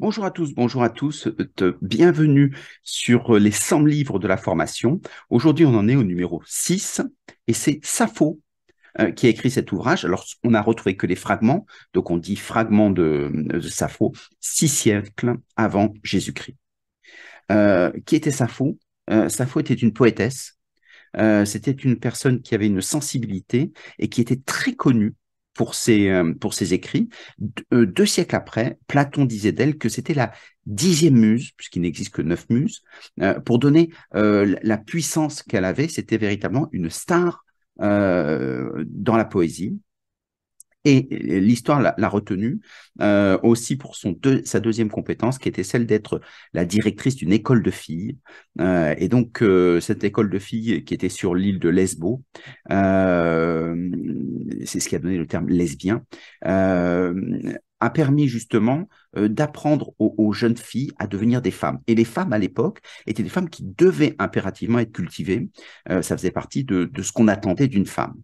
Bonjour à tous, bonjour à tous, euh, bienvenue sur euh, les 100 livres de la formation. Aujourd'hui, on en est au numéro 6 et c'est Sappho euh, qui a écrit cet ouvrage. Alors, on n'a retrouvé que les fragments, donc on dit fragments de, Sappho, six siècles avant Jésus-Christ. qui était Sappho Sappho était une poétesse, c'était une personne qui avait une sensibilité et qui était très connue pour ses, euh, pour ses écrits. Euh, deux siècles après, Platon disait d'elle que c'était la dixième muse, puisqu'il n'existe que neuf muses, euh, pour donner la puissance qu'elle avait, c'était véritablement une star dans la poésie. Et l'histoire l'a, retenu euh, aussi pour son sa deuxième compétence, qui était celle d'être la directrice d'une école de filles. Euh, et donc, euh, cette école de filles qui était sur l'île de Lesbo, euh, c'est ce qui a donné le terme lesbien, a permis justement euh, d'apprendre aux, jeunes filles à devenir des femmes. Et les femmes à l'époque étaient des femmes qui devaient impérativement être cultivées. Euh, ça faisait partie de, ce qu'on attendait d'une femme.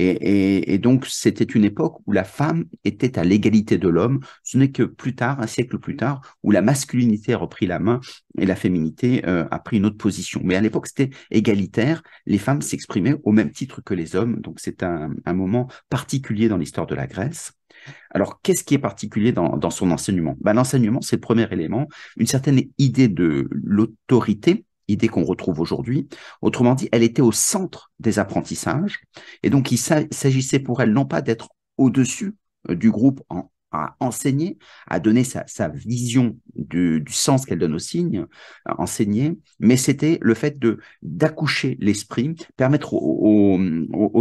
Et, donc c'était une époque où la femme était à l'égalité de l'homme. Ce n'est que plus tard, un siècle plus tard, où la masculinité a repris la main et la féminité euh, a pris une autre position. Mais à l'époque c'était égalitaire. Les femmes s'exprimaient au même titre que les hommes. Donc c'est un moment particulier dans l'histoire de la Grèce. Alors, qu'est-ce qui est particulier dans, son enseignement ben, L'enseignement, c'est le premier élément, une certaine idée de l'autorité, idée qu'on retrouve aujourd'hui. Autrement dit, elle était au centre des apprentissages. Et donc, il s'agissait pour elle non pas d'être au-dessus euh, du groupe en à enseigner, à donner sa, vision du, sens qu'elle donne aux signes, enseigner, mais c'était le fait de d'accoucher l'esprit, permettre aux,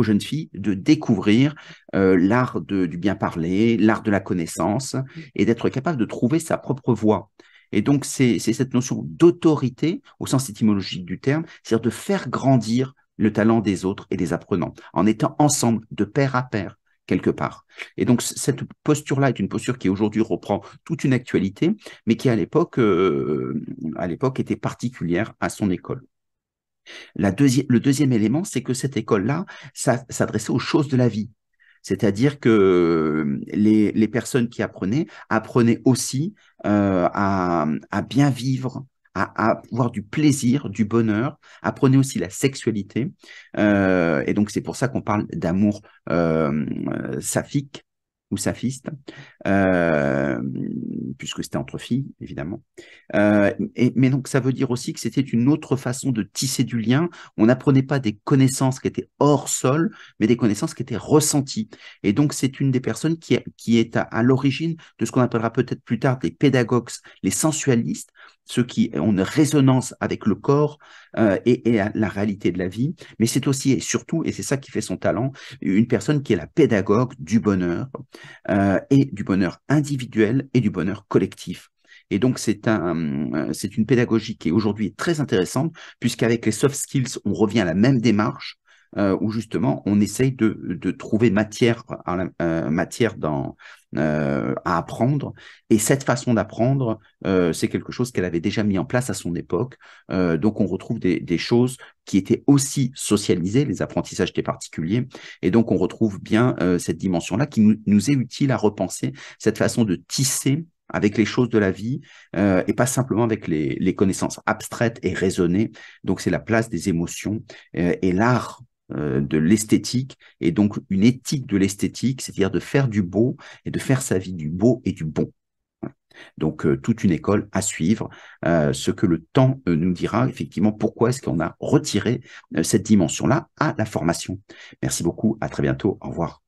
jeunes filles de découvrir euh, l'art du bien parler, l'art de la connaissance, et d'être capable de trouver sa propre voie. Et donc, c'est cette notion d'autorité, au sens étymologique du terme, c'est-à-dire de faire grandir le talent des autres et des apprenants, en étant ensemble, de pair à pair quelque part. Et donc cette posture-là est une posture qui aujourd'hui reprend toute une actualité, mais qui à l'époque, euh, à l'époque était particulière à son école. La deuxième le deuxième élément, c'est que cette école-là s'adressait aux choses de la vie. C'est-à-dire que euh, les, les, personnes qui apprenaient apprenaient aussi euh, à, à, bien vivre, à, avoir du plaisir, du bonheur. Apprenez aussi la sexualité. Euh, et donc, c'est pour ça qu'on parle d'amour euh, saphique ou saphiste, euh, puisque c'était entre filles, évidemment. Euh, et, mais donc, ça veut dire aussi que c'était une autre façon de tisser du lien. On n'apprenait pas des connaissances qui étaient hors sol, mais des connaissances qui étaient ressenties. Et donc, c'est une des personnes qui, qui est à, à l'origine de ce qu'on appellera peut-être plus tard des pédagogues, les sensualistes, ceux qui ont une résonance avec le corps euh, et, la réalité de la vie, mais c'est aussi et surtout, et c'est ça qui fait son talent, une personne qui est la pédagogue du bonheur, euh, et du bonheur individuel et du bonheur collectif. Et donc, c'est euh, c'est une pédagogie qui est aujourd'hui très intéressante, puisqu'avec les soft skills, on revient à la même démarche, euh, où justement on essaye de, de trouver matière, euh, euh, matière dans, euh, à apprendre. Et cette façon d'apprendre, c'est quelque chose qu'elle avait déjà mis en place à son époque. donc on retrouve des, des, choses qui étaient aussi socialisées, les apprentissages des particuliers. Et donc on retrouve bien cette dimension-là qui nous, est utile à repenser, cette façon de tisser avec les choses de la vie et pas simplement avec les, les, connaissances abstraites et raisonnées. Donc c'est la place des émotions et l'art euh, de l'esthétique et donc une éthique de l'esthétique, c'est-à-dire de faire du beau et de faire sa vie du beau et du bon. Donc euh, toute une école à suivre, euh, ce que le temps nous dira effectivement pourquoi est-ce qu'on a retiré cette dimension-là à la formation. Merci beaucoup, à très bientôt, au revoir.